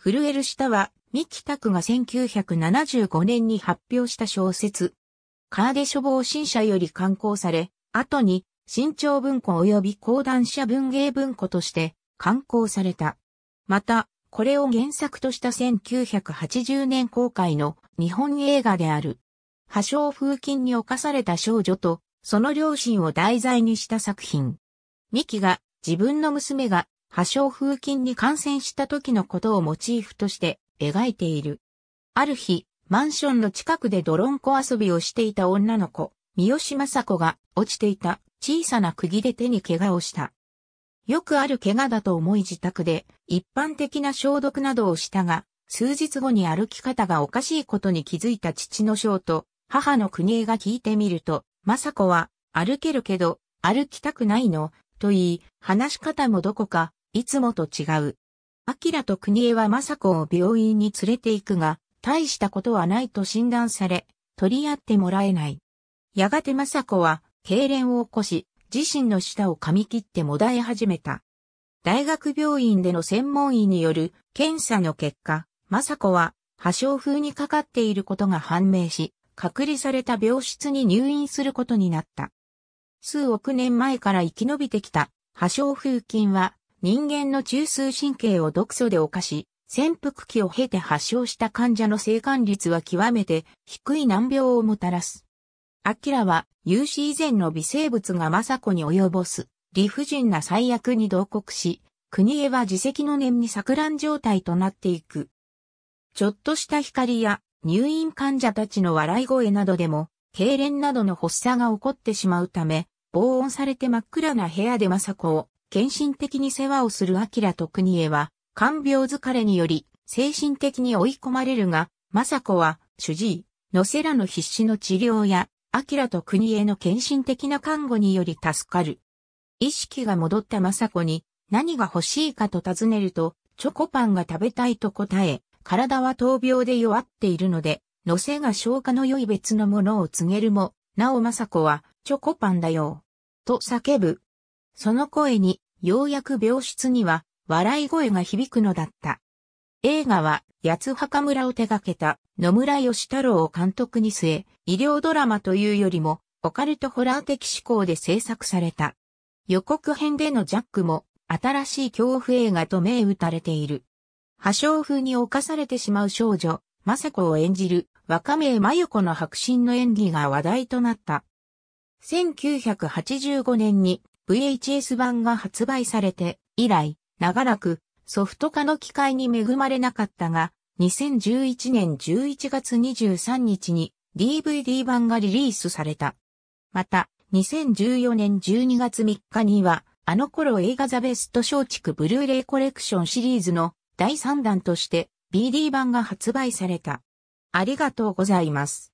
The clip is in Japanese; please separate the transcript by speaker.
Speaker 1: 震える下は、三木拓が1975年に発表した小説。カーデ書房新社より刊行され、後に、新潮文庫及び講談社文芸文庫として刊行された。また、これを原作とした1980年公開の日本映画である。破傷風菌に侵された少女と、その両親を題材にした作品。ミキが自分の娘が破傷風菌に感染した時のことをモチーフとして描いている。ある日、マンションの近くで泥んこ遊びをしていた女の子、三好雅子が落ちていた小さな釘で手に怪我をした。よくある怪我だと思い自宅で一般的な消毒などをしたが、数日後に歩き方がおかしいことに気づいた父の翔と母の国江が聞いてみると、雅子は歩けるけど歩きたくないのと言い、話し方もどこかいつもと違う。アキラと国江は雅子を病院に連れて行くが、大したことはないと診断され、取り合ってもらえない。やがて雅子は、痙攣を起こし、自身の舌を噛み切ってもだえ始めた。大学病院での専門医による検査の結果、雅子は破傷風にかかっていることが判明し、隔離された病室に入院することになった。数億年前から生き延びてきた破傷風菌は人間の中枢神経を毒素で犯し、潜伏期を経て発症した患者の生還率は極めて低い難病をもたらす。アキラは、有史以前の微生物が政子に及ぼす、理不尽な最悪に同国し、国へは自責の念に錯乱状態となっていく。ちょっとした光や入院患者たちの笑い声などでも、痙攣などの発作が起こってしまうため、防音されて真っ暗な部屋で政子を献身的に世話をする明徳仁は、看病疲れにより、精神的に追い込まれるが、雅子は、主治医、の瀬らの必死の治療や、明と国への献身的な看護により助かる。意識が戻った雅子に、何が欲しいかと尋ねると、チョコパンが食べたいと答え、体は闘病で弱っているので、のせが消化の良い別のものを告げるも、なお雅子は、チョコパンだよ。と叫ぶ。その声に、ようやく病室には、笑い声が響くのだった。映画は、八つ墓村を手掛けた野村義太郎を監督に据え、医療ドラマというよりも、オカルトホラー的思考で制作された。予告編でのジャックも、新しい恐怖映画と銘打たれている。破傷風に侵されてしまう少女、雅子を演じる若名真由子の白真の演技が話題となった。1985年に VHS 版が発売されて以来、長らくソフト化の機会に恵まれなかったが、2011年11月23日に DVD 版がリリースされた。また、2014年12月3日には、あの頃映画ザベスト松竹ブルーレイコレクションシリーズの第3弾として BD 版が発売された。ありがとうございます。